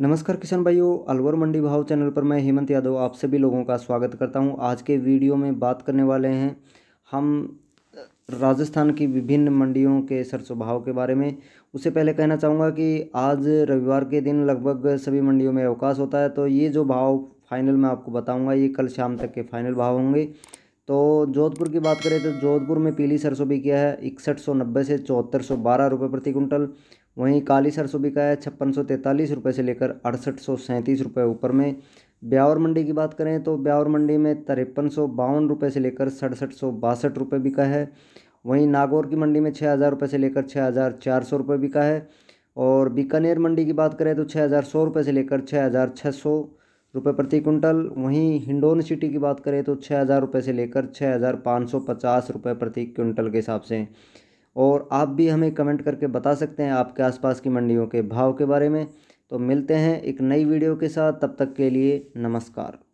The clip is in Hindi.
नमस्कार किसान भाइयों अलवर मंडी भाव चैनल पर मैं हेमंत यादव आप सभी लोगों का स्वागत करता हूं आज के वीडियो में बात करने वाले हैं हम राजस्थान की विभिन्न मंडियों के सरसों भाव के बारे में उससे पहले कहना चाहूँगा कि आज रविवार के दिन लगभग सभी मंडियों में अवकाश होता है तो ये जो भाव फाइनल मैं आपको बताऊँगा ये कल शाम तक के फाइनल भाव होंगे तो जोधपुर की बात करें तो जोधपुर में पीली सरसों भी किया है इकसठ सौ नब्बे से चौहत्तर सौ बारह रुपये प्रति कुंटल वहीं काली सरसों है छप्पन सौ तैंतालीस रुपये से लेकर अड़सठ सौ सैंतीस रुपये ऊपर में ब्यावर मंडी की बात करें तो ब्यावर मंडी में तिरपन सौ बावन रुपये से लेकर सड़सठ सौ बासठ रुपये बिका है वहीं नागौर की मंडी में छः हज़ार रुपये से लेकर छः हज़ार चार सौ रुपये बिका है और बीकानेर मंडी की बात करें तो छः हज़ार सौ रुपये से लेकर छः हज़ार छः सौ रुपये प्रति कुंटल वहीं हिंडोन सिटी की बात करें तो छः हज़ार रुपये से लेकर छः हज़ार पाँच सौ पचास रुपये प्रति क्विंटल के हिसाब से और आप भी हमें कमेंट करके बता सकते हैं आपके आसपास की मंडियों के भाव के बारे में तो मिलते हैं एक नई वीडियो के साथ तब तक के लिए नमस्कार